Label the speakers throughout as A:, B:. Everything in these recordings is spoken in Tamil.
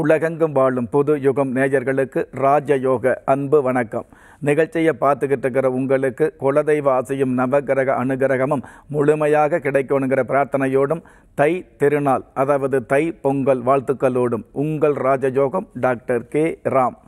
A: உலகெங்கும் வாழும் புது யுகம் நேயர்களுக்கு ராஜயோக அன்பு வணக்கம் நிகழ்ச்சியை பார்த்துக்கிட்டு இருக்கிற உங்களுக்கு குலதெய்வ ஆசையும் நவகிரக அனுகிரகமும் முழுமையாக கிடைக்கணுங்கிற பிரார்த்தனையோடும் தை திருநாள் அதாவது தை பொங்கல் வாழ்த்துக்களோடும் உங்கள் ராஜயோகம் doctor K Ram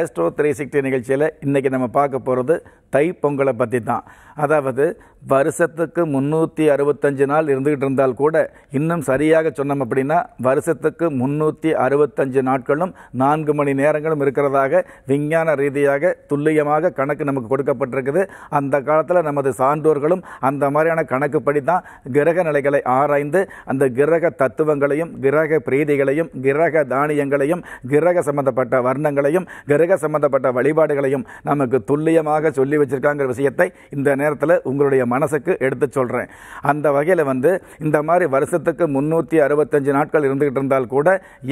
A: Astro three sixty நிகழ்ச்சியில் இன்றைக்கி நம்ம பார்க்க போகிறது தை பொங்கலை பற்றி தான் அதாவது வருஷத்துக்கு முந்நூற்றி அறுபத்தஞ்சு நாள் இருந்துக்கிட்டு இருந்தால் கூட இன்னும் சரியாக சொன்னோம் அப்படின்னா வருஷத்துக்கு முந்நூற்றி அறுபத்தஞ்சு நாட்களும் நான்கு மணி நேரங்களும் இருக்கிறதாக விஞ்ஞான ரீதியாக துல்லியமாக கணக்கு நமக்கு கொடுக்கப்பட்டிருக்குது அந்த காலத்தில் நமது சான்றோர்களும் அந்த மாதிரியான கணக்குப்படி தான் கிரக நிலைகளை ஆராய்ந்து அந்த கிரக தத்துவங்களையும் கிரக பிரீதிகளையும் கிரக தானியங்களையும் கிரக சம்பந்தப்பட்ட வர்ணங்களையும் கிரக சம்பந்தப்பட்ட வழிபாடுகளையும் நமக்கு துல்லியமாக சொல்லி வச்சிருக்காங்கிற விஷயத்தை இந்த நேரத்தில் உங்களுடைய மனசுக்கு எடுத்து சொல்கிறேன் அந்த வகையில் வந்து இந்த மாதிரி வருஷத்துக்கு முந்நூற்றி அறுபத்தஞ்சு நாட்கள் இருந்துக்கிட்டு இருந்தால் கூட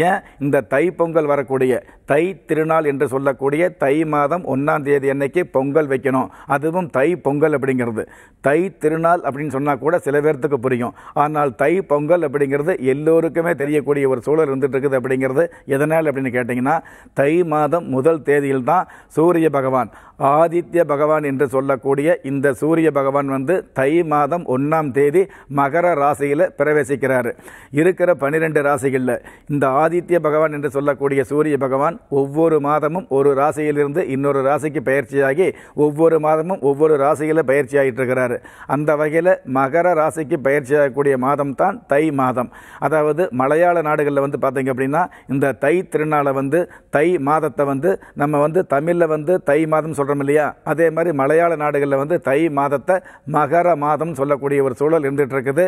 A: ஏன் இந்த தை பொங்கல் வரக்கூடிய தை திருநாள் என்று சொல்லக்கூடிய தை மாதம் ஒன்றாம் தேதி அன்னைக்கு பொங்கல் வைக்கணும் அதுவும் தை பொங்கல் அப்படிங்கிறது தை திருநாள் அப்படின்னு சொன்னால் கூட சில பேர்த்துக்கு புரியும் ஆனால் தை பொங்கல் அப்படிங்கிறது எல்லோருக்குமே தெரியக்கூடிய ஒரு சூழல் இருந்துகிட்டு இருக்குது அப்படிங்கிறது எதனால் அப்படின்னு கேட்டிங்கன்னா தை மாதம் முதல் தேதியில் தான் சூரிய பகவான் ஆதித்ய பகவான் என்று சொல்லக்கூடிய இந்த சூரிய பகவான் வந்து வந்து தை மாதம் ஒன்றாம் தேதி மகர ராசியில் பிரவேசிக்கிறார் இருக்கிற பன்னிரெண்டு ராசிகளில் இந்த ஆதித்ய பகவான் என்று சொல்லக்கூடிய சூரிய பகவான் ஒவ்வொரு மாதமும் ஒரு ராசியிலிருந்து இன்னொரு ராசிக்கு பயிற்சியாகி ஒவ்வொரு மாதமும் ஒவ்வொரு ராசியில் பயிற்சி ஆகிட்டு இருக்கிறார் அந்த வகையில் மகர ராசிக்கு பயிற்சியாகக்கூடிய மாதம் தான் தை மாதம் அதாவது மலையாள நாடுகளில் வந்து பார்த்தீங்க அப்படின்னா இந்த தை திருநாளை வந்து தை மாதத்தை வந்து நம்ம வந்து தமிழில் வந்து தை மாதம் சொல்கிறோம் இல்லையா அதே மாதிரி மலையாள நாடுகளில் வந்து தை மாதத்தை மகர மாதம் சொல்லக்கூடிய ஒரு சூழல் இருந்துகிட்டு இருக்குது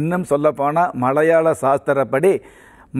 A: இன்னும் சொல்லப்போனால் மலையாள சாஸ்திரப்படி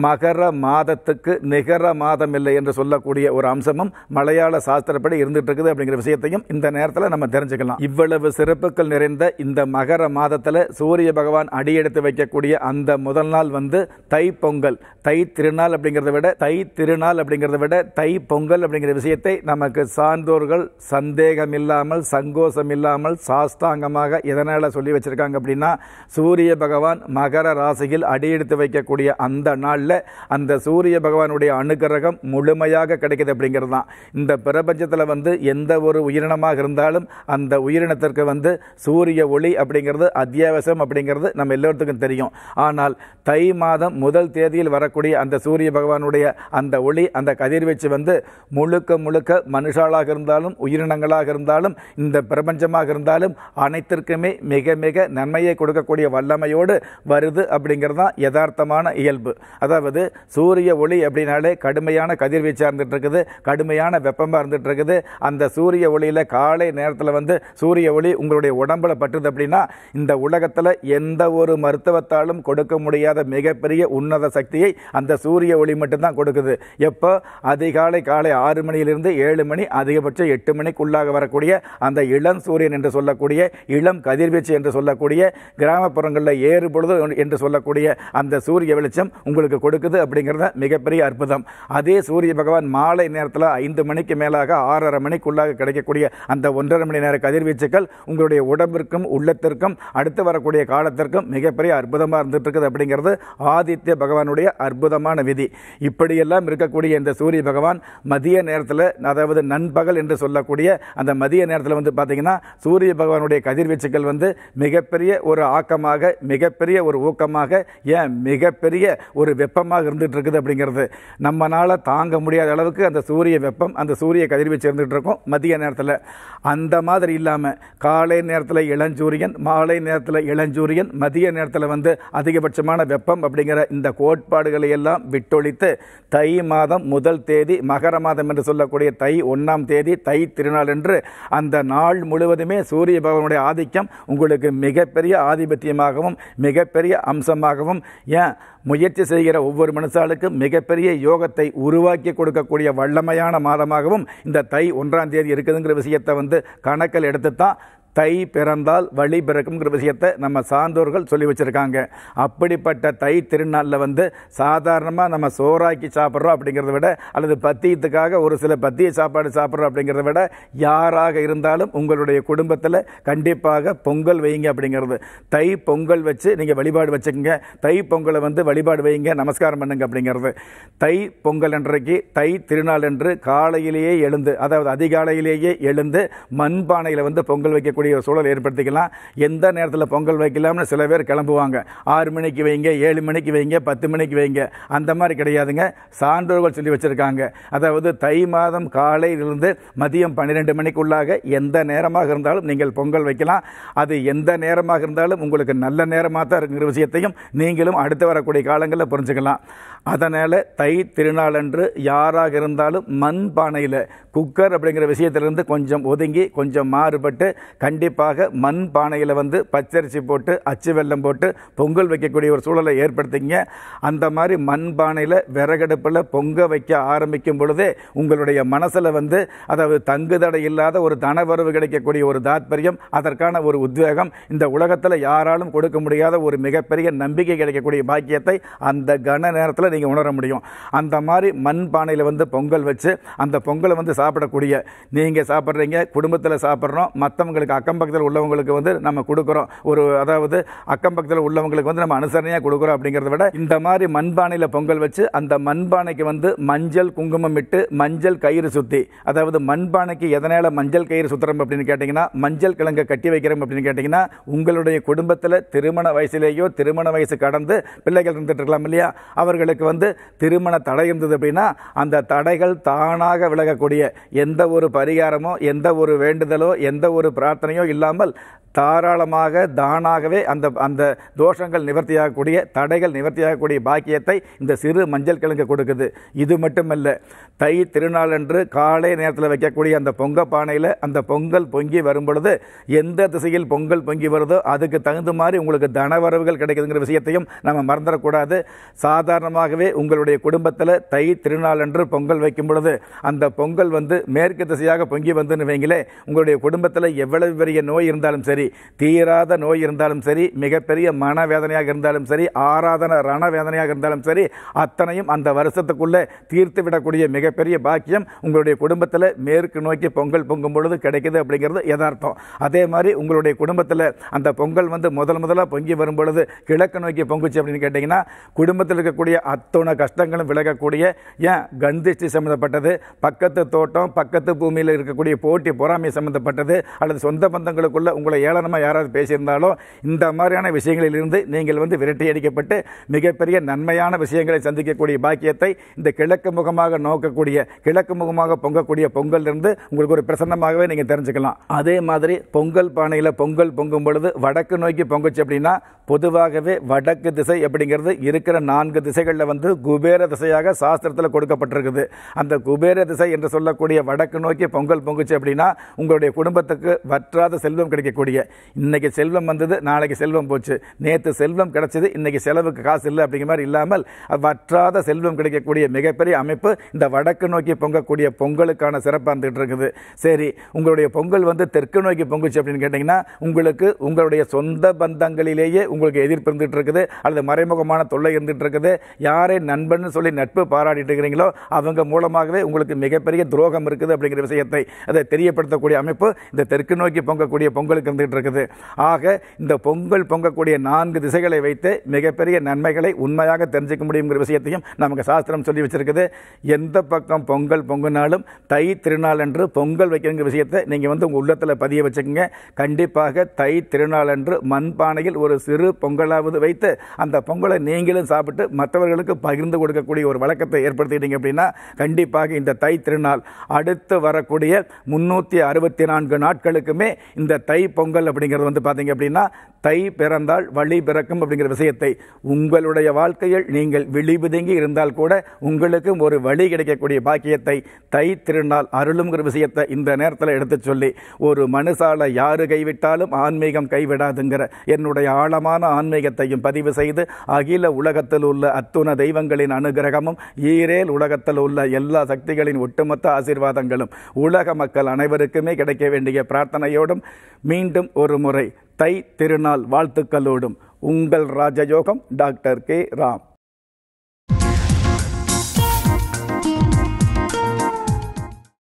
A: மகர மாதத்துக்கு நிகர மாதம் இல்லை என்று சொல்லக்கூடிய ஒரு அம்சமும் மலையாள சாஸ்திரப்படி இருந்துட்டு இருக்குது அப்படிங்கிற விஷயத்தையும் இந்த நேரத்தில் நம்ம தெரிஞ்சுக்கலாம் இவ்வளவு சிறப்புகள் நிறைந்த இந்த மகர மாதத்தில் சூரிய பகவான் அடியெடுத்து வைக்கக்கூடிய அந்த முதல் நாள் வந்து தைப்பொங்கல் தை திருநாள் அப்படிங்கிறத விட தை திருநாள் அப்படிங்கிறத விட தை பொங்கல் அப்படிங்கிற விஷயத்தை நமக்கு சார்ந்தோர்கள் சந்தேகம் இல்லாமல் சங்கோஷம் இல்லாமல் சாஸ்தாங்கமாக எதனால் சொல்லி வச்சுருக்காங்க அப்படின்னா சூரிய பகவான் மகர ராசியில் அடியெடுத்து வைக்கக்கூடிய அந்த நாளில் அந்த சூரிய பகவானுடைய அனுகிரகம் முழுமையாக கிடைக்கிது அப்படிங்கிறது தான் இந்த பிரபஞ்சத்தில் வந்து எந்த ஒரு உயிரினமாக இருந்தாலும் அந்த உயிரினத்திற்கு வந்து சூரிய ஒளி அப்படிங்கிறது அத்தியாவசியம் அப்படிங்கிறது நம்ம எல்லோருத்துக்கும் தெரியும் ஆனால் தை மாதம் முதல் தேதியில் வர வரக்கூடிய அந்த சூரிய பகவானுடைய அந்த ஒளி அந்த கதிர்வீச்சு வந்து முழுக்க முழுக்க மனுஷாலாக இருந்தாலும் உயிரினங்களாக இருந்தாலும் இந்த பிரபஞ்சமாக இருந்தாலும் அனைத்திற்குமே மிக மிக நன்மையை கொடுக்கக்கூடிய வல்லமையோடு வருது அப்படிங்கிறது தான் யதார்த்தமான இயல்பு அதாவது சூரிய ஒளி அப்படின்னாலே கடுமையான கதிர்வீச்சாக இருந்துகிட்டு இருக்குது கடுமையான வெப்பமாக இருந்துகிட்டு இருக்குது அந்த சூரிய ஒளியில் காலை நேரத்தில் வந்து சூரிய ஒளி உங்களுடைய உடம்புல பட்டுது அப்படின்னா இந்த உலகத்தில் எந்த ஒரு மருத்துவத்தாலும் கொடுக்க முடியாத மிகப்பெரிய உன்னத சக்தியை அந்த சூரிய ஒளி மட்டும்தான் கொடுக்குது எப்போ அதிகாலை காலை ஆறு மணியிலிருந்து ஏழு மணி அதிகபட்சம் எட்டு மணிக்குள்ளாக வரக்கூடிய அந்த இளம் சூரியன் என்று சொல்லக்கூடிய இளம் கதிர்வீச்சு என்று சொல்லக்கூடிய கிராமப்புறங்களில் ஏறுபொழுது என்று சொல்லக்கூடிய அந்த சூரிய வெளிச்சம் உங்களுக்கு கொடுக்குது அப்படிங்கிறத மிகப்பெரிய அற்புதம் அதே சூரிய பகவான் மாலை நேரத்தில் ஐந்து மணிக்கு மேலாக ஆறரை மணிக்குள்ளாக கிடைக்கக்கூடிய அந்த ஒன்றரை மணி நேர கதிர்வீச்சுக்கள் உங்களுடைய உடம்பிற்கும் உள்ளத்திற்கும் அடுத்து வரக்கூடிய காலத்திற்கும் மிகப்பெரிய அற்புதமாக இருந்துட்டு இருக்குது அப்படிங்கிறது ஆதித்ய பகவானுடைய அற்புதமான விதி இப்படியெல்லாம் இருக்கக்கூடிய இந்த சூரிய பகவான் மதிய நேரத்தில் அதாவது நண்பகல் என்று சொல்லக்கூடிய அந்த மதிய நேரத்தில் வந்து பார்த்தீங்கன்னா சூரிய பகவானுடைய கதிர்வீச்சுக்கள் வந்து மிகப்பெரிய ஒரு ஆக்கமாக மிகப்பெரிய ஒரு ஊக்கமாக ஏன் மிகப்பெரிய ஒரு வெப்பமாக இருந்துட்டு இருக்குது அப்படிங்கிறது நம்மளால் தாங்க முடியாத அளவுக்கு அந்த சூரிய வெப்பம் அந்த சூரிய கதிர்வீச்சு இருந்துகிட்டு இருக்கும் மதிய நேரத்தில் அந்த மாதிரி இல்லாமல் காலை நேரத்தில் இளஞ்சூரியன் மாலை நேரத்தில் இளஞ்சூரியன் மதிய நேரத்தில் வந்து அதிகபட்சமான வெப்பம் அப்படிங்கிற இந்த கோட்பாடுகள் எல்லாம் விட்டொழித்து தை மாதம் முதல் தேதி மகர மாதம் என்று சொல்லக்கூடிய தை ஒன்றாம் தேதி தை திருநாள் என்று அந்த நாள் முழுவதுமே சூரிய பகவானுடைய ஆதிக்கம் உங்களுக்கு மிகப்பெரிய ஆதிபத்தியமாகவும் மிகப்பெரிய அம்சமாகவும் ஏன் முயற்சி செய்கிற ஒவ்வொரு மனுஷாளுக்கும் மிகப்பெரிய யோகத்தை உருவாக்கி கொடுக்கக்கூடிய வல்லமையான மாதமாகவும் இந்த தை ஒன்றாம் தேதி இருக்குதுங்கிற விஷயத்தை வந்து கணக்கில் எடுத்து தான் தை பிறந்தால் வழி பிறக்கும்ங்கிற விஷயத்தை நம்ம சார்ந்தோர்கள் சொல்லி வச்சுருக்காங்க அப்படிப்பட்ட தை திருநாளில் வந்து சாதாரணமாக நம்ம சோறாக்கி சாப்பிட்றோம் அப்படிங்கிறத விட அல்லது பத்தியத்துக்காக ஒரு சில பத்திய சாப்பாடு சாப்பிட்றோம் அப்படிங்கிறத விட யாராக இருந்தாலும் உங்களுடைய குடும்பத்தில் கண்டிப்பாக பொங்கல் வைங்க அப்படிங்கிறது தை பொங்கல் வச்சு நீங்கள் வழிபாடு வச்சுக்கோங்க தை பொங்கலை வந்து வழிபாடு வைங்க நமஸ்காரம் பண்ணுங்க அப்படிங்கிறது தை பொங்கல் அன்றைக்கு தை திருநாள் என்று காலையிலேயே எழுந்து அதாவது அதிகாலையிலேயே எழுந்து மண்பானையில் வந்து பொங்கல் வைக்கக்கூடிய வரக்கூடிய ஒரு சூழல் ஏற்படுத்திக்கலாம் எந்த நேரத்தில் பொங்கல் வைக்கலாம்னு சில பேர் கிளம்புவாங்க ஆறு மணிக்கு வைங்க ஏழு மணிக்கு வைங்க பத்து மணிக்கு வைங்க அந்த மாதிரி கிடையாதுங்க சான்றோர்கள் சொல்லி வச்சுருக்காங்க அதாவது தை மாதம் காலையிலிருந்து மதியம் பன்னிரெண்டு மணிக்குள்ளாக எந்த நேரமாக இருந்தாலும் நீங்கள் பொங்கல் வைக்கலாம் அது எந்த நேரமாக இருந்தாலும் உங்களுக்கு நல்ல நேரமாக தான் இருக்குங்கிற விஷயத்தையும் நீங்களும் அடுத்து வரக்கூடிய காலங்களில் புரிஞ்சுக்கலாம் அதனால் தை திருநாளன்று யாராக இருந்தாலும் மண் பானையில் குக்கர் அப்படிங்கிற விஷயத்திலிருந்து கொஞ்சம் ஒதுங்கி கொஞ்சம் மாறுபட்டு கண்டிப்பாக மண் பானையில் வந்து பச்சரிசி போட்டு அச்சு வெள்ளம் போட்டு பொங்கல் வைக்கக்கூடிய ஒரு சூழலை ஏற்படுத்திங்க அந்த மாதிரி மண் பானையில் விறகடுப்பில் பொங்க வைக்க ஆரம்பிக்கும் பொழுதே உங்களுடைய மனசில் வந்து அதாவது தங்குதடை இல்லாத ஒரு தனவரவு கிடைக்கக்கூடிய ஒரு தாத்பரியம் அதற்கான ஒரு உத்வேகம் இந்த உலகத்தில் யாராலும் கொடுக்க முடியாத ஒரு மிகப்பெரிய நம்பிக்கை கிடைக்கக்கூடிய பாக்கியத்தை அந்த கன நேரத்தில் நீங்கள் உணர முடியும் அந்த மாதிரி மண் பானையில் வந்து பொங்கல் வச்சு அந்த பொங்கலை வந்து சாப்பிடக்கூடிய நீங்கள் சாப்பிட்றீங்க குடும்பத்தில் சாப்பிட்றோம் மற்றவங்களுக்கு அக்கம் பக்கத்தில் உள்ளவங்களுக்கு வந்து நம்ம கொடுக்குறோம் ஒரு அதாவது அக்கம் பக்கத்தில் உள்ளவங்களுக்கு வந்து நம்ம அனுசரணையாக கொடுக்குறோம் அப்படிங்கிறத விட இந்த மாதிரி மண்பானையில் பொங்கல் வச்சு அந்த மண்பானைக்கு வந்து மஞ்சள் குங்குமம் இட்டு மஞ்சள் கயிறு சுற்றி அதாவது மண்பானைக்கு எதனால் மஞ்சள் கயிறு சுற்றுறோம் அப்படின்னு கேட்டிங்கன்னா மஞ்சள் கிழங்கை கட்டி வைக்கிறோம் அப்படின்னு கேட்டிங்கன்னா உங்களுடைய குடும்பத்தில் திருமண வயசுலேயோ திருமண வயசு கடந்து பிள்ளைகள் இருந்துட்டு இருக்கலாம் இல்லையா அவர்களுக்கு வந்து திருமண தடை இருந்தது அப்படின்னா அந்த தடைகள் தானாக விலகக்கூடிய எந்த ஒரு பரிகாரமோ எந்த ஒரு வேண்டுதலோ எந்த ஒரு பிரார்த்தனை பிரார்த்தனையோ இல்லாமல் தாராளமாக தானாகவே அந்த அந்த தோஷங்கள் நிவர்த்தியாகக்கூடிய தடைகள் நிவர்த்தியாகக்கூடிய பாக்கியத்தை இந்த சிறு மஞ்சள் கிழங்கு கொடுக்குது இது மட்டுமல்ல தை திருநாள் என்று காலை நேரத்தில் வைக்கக்கூடிய அந்த பொங்க பானையில் அந்த பொங்கல் பொங்கி வரும் பொழுது எந்த திசையில் பொங்கல் பொங்கி வருதோ அதுக்கு தகுந்த மாதிரி உங்களுக்கு தனவரவுகள் கிடைக்குதுங்கிற விஷயத்தையும் நம்ம மறந்துடக்கூடாது சாதாரணமாகவே உங்களுடைய குடும்பத்தில் தை திருநாள் என்று பொங்கல் வைக்கும் பொழுது அந்த பொங்கல் வந்து மேற்கு திசையாக பொங்கி வந்துன்னு வைங்களே உங்களுடைய குடும்பத்தில் எவ்வளவு பெரிய நோய் இருந்தாலும் சரி தீராத நோய் இருந்தாலும் சரி மிகப்பெரிய மனவேதனையாக இருந்தாலும் சரி ஆராதன ரண வேதனையாக இருந்தாலும் சரி அத்தனையும் அந்த வருஷத்துக்குள்ளே தீர்த்து விடக்கூடிய மிகப்பெரிய பாக்கியம் உங்களுடைய குடும்பத்தில் மேற்கு நோக்கி பொங்கல் பொங்கும் பொழுது கிடைக்குது அப்படிங்கிறது யதார்த்தம் அதே மாதிரி உங்களுடைய குடும்பத்தில் அந்த பொங்கல் வந்து முதல் முதலாக பொங்கி வரும் பொழுது கிழக்கு நோக்கி பொங்குச்சு அப்படின்னு கேட்டிங்கன்னா குடும்பத்தில் இருக்கக்கூடிய அத்தனை கஷ்டங்களும் விலகக்கூடிய ஏன் கந்திஷ்டி சம்மந்தப்பட்டது பக்கத்து தோட்டம் பக்கத்து பூமியில் இருக்கக்கூடிய போட்டி பொறாமை சம்மந்தப்பட்டது அல்லது சொந்த பந்தங்களுக்குள்ள உங்களை ஏளனமாக யாராவது பேசியிருந்தாலும் இந்த மாதிரியான விஷயங்களிலிருந்து நீங்கள் வந்து விரட்டி அடிக்கப்பட்டு மிகப்பெரிய நன்மையான விஷயங்களை சந்திக்கக்கூடிய பாக்கியத்தை இந்த கிழக்கு முகமாக நோக்கக்கூடிய கிழக்கு முகமாக பொங்கக்கூடிய பொங்கல் இருந்து உங்களுக்கு ஒரு பிரசன்னமாகவே நீங்கள் தெரிஞ்சுக்கலாம் அதே மாதிரி பொங்கல் பானையில் பொங்கல் பொங்கும் பொழுது வடக்கு நோக்கி பொங்குச்சு அப்படின்னா பொதுவாகவே வடக்கு திசை அப்படிங்கிறது இருக்கிற நான்கு திசைகளில் வந்து குபேர திசையாக சாஸ்திரத்தில் கொடுக்கப்பட்டிருக்குது அந்த குபேர திசை என்று சொல்லக்கூடிய வடக்கு நோக்கி பொங்கல் பொங்குச்சு அப்படின்னா உங்களுடைய குடும்பத்துக்கு வற்ற வற்றாத செல்வம் கிடைக்கக்கூடிய இன்றைக்கி செல்வம் வந்தது நாளைக்கு செல்வம் போச்சு நேற்று செல்வம் கிடைச்சது இன்றைக்கி செலவுக்கு காசு இல்லை அப்படிங்கிற மாதிரி இல்லாமல் வற்றாத செல்வம் கிடைக்கக்கூடிய மிகப்பெரிய அமைப்பு இந்த வடக்கு நோக்கி பொங்கக்கூடிய பொங்கலுக்கான சிறப்பாக இருந்துகிட்டு இருக்குது சரி உங்களுடைய பொங்கல் வந்து தெற்கு நோக்கி பொங்குச்சு அப்படின்னு கேட்டிங்கன்னா உங்களுக்கு உங்களுடைய சொந்த பந்தங்களிலேயே உங்களுக்கு எதிர்ப்பு இருந்துகிட்டு இருக்குது அல்லது மறைமுகமான தொல்லை இருந்துகிட்டு இருக்குது யாரே நண்பன் சொல்லி நட்பு பாராட்டிட்டு இருக்கிறீங்களோ அவங்க மூலமாகவே உங்களுக்கு மிகப்பெரிய துரோகம் இருக்குது அப்படிங்கிற விஷயத்தை அதை தெரியப்படுத்தக்கூடிய அமைப்பு இந்த தெற்கு நோக்கி பொங்கக்கூடிய பொங்கலுக்கு இருந்துகிட்டு இருக்குது ஆக இந்த பொங்கல் பொங்கக்கூடிய நான்கு திசைகளை வைத்து மிகப்பெரிய நன்மைகளை உண்மையாக தெரிஞ்சுக்க முடியுங்கிற விஷயத்தையும் நமக்கு சாஸ்திரம் சொல்லி வச்சுருக்குது எந்த பக்கம் பொங்கல் பொங்கினாலும் தை திருநாள் அன்று பொங்கல் வைக்கணுங்கிற விஷயத்தை நீங்கள் வந்து உங்கள் உள்ளத்தில் பதிய வச்சுக்கோங்க கண்டிப்பாக தை திருநாள் அன்று மண்பானையில் ஒரு சிறு பொங்கலாவது வைத்து அந்த பொங்கலை நீங்களும் சாப்பிட்டு மற்றவர்களுக்கு பகிர்ந்து கொடுக்கக்கூடிய ஒரு வழக்கத்தை ஏற்படுத்திட்டீங்க அப்படின்னா கண்டிப்பாக இந்த தை திருநாள் அடுத்து வரக்கூடிய முன்னூற்றி அறுபத்தி நான்கு நாட்களுக்குமே இந்த தை பொங்கல் அப்படிங்கிறது வந்து பார்த்தீங்க அப்படின்னா தை பிறந்தால் வழி பிறக்கும் அப்படிங்கிற விஷயத்தை உங்களுடைய வாழ்க்கையில் நீங்கள் விழிபுதுங்கி இருந்தால் கூட உங்களுக்கும் ஒரு வழி கிடைக்கக்கூடிய பாக்கியத்தை தை திருநாள் அருளுங்கிற விஷயத்தை இந்த நேரத்தில் எடுத்து சொல்லி ஒரு மனுஷால யாரு கைவிட்டாலும் ஆன்மீகம் கைவிடாதுங்கிற என்னுடைய ஆழமான ஆன்மீகத்தையும் பதிவு செய்து அகில உலகத்தில் உள்ள அத்துண தெய்வங்களின் அனுகிரகமும் ஈரேல் உலகத்தில் உள்ள எல்லா சக்திகளின் ஒட்டுமொத்த ஆசீர்வாதங்களும் உலக மக்கள் அனைவருக்குமே கிடைக்க வேண்டிய பிரார்த்தனையோடும் மீண்டும் ஒரு முறை தை திருநாள் வாழ்த்துக்களோடும் உங்கள் ராஜயோகம் டாக்டர் கே ராம்